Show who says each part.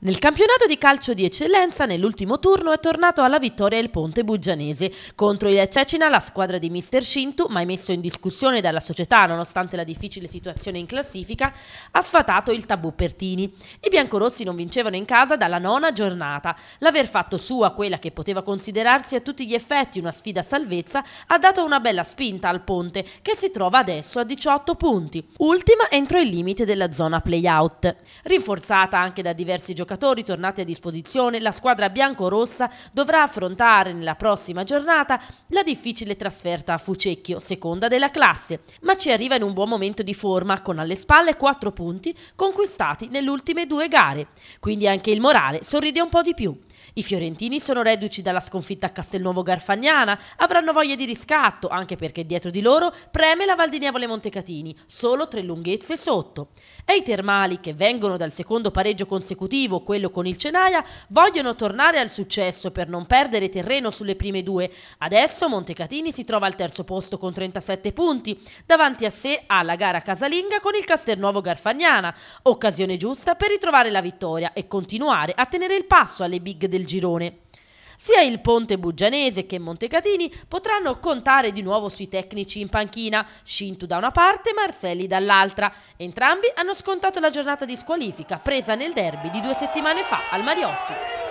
Speaker 1: Nel campionato di calcio di eccellenza, nell'ultimo turno è tornato alla vittoria il Ponte Bugianese. Contro il Cecina la squadra di Mister Shintu, mai messo in discussione dalla società nonostante la difficile situazione in classifica, ha sfatato il tabù Pertini. I biancorossi non vincevano in casa dalla nona giornata. L'aver fatto sua quella che poteva considerarsi a tutti gli effetti una sfida a salvezza ha dato una bella spinta al Ponte, che si trova adesso a 18 punti, ultima entro il limite della zona play-out. Rinforzata anche da diversi giocatori giocatori tornati a disposizione, la squadra biancorossa dovrà affrontare nella prossima giornata la difficile trasferta a Fucecchio, seconda della classe, ma ci arriva in un buon momento di forma, con alle spalle quattro punti conquistati nelle ultime due gare. Quindi anche il morale sorride un po' di più. I fiorentini sono reduci dalla sconfitta a Castelnuovo Garfagnana, avranno voglia di riscatto, anche perché dietro di loro preme la Val Montecatini, solo tre lunghezze sotto. E i termali, che vengono dal secondo pareggio consecutivo, quello con il Cenaia, vogliono tornare al successo per non perdere terreno sulle prime due. Adesso Montecatini si trova al terzo posto con 37 punti, davanti a sé ha la gara casalinga con il Castelnuovo Garfagnana, occasione giusta per ritrovare la vittoria e continuare a tenere il passo alle big classifiche del girone. Sia il Ponte Buggianese che Montecatini potranno contare di nuovo sui tecnici in panchina, Scintu da una parte, Marcelli dall'altra. Entrambi hanno scontato la giornata di squalifica presa nel derby di due settimane fa al Mariotti.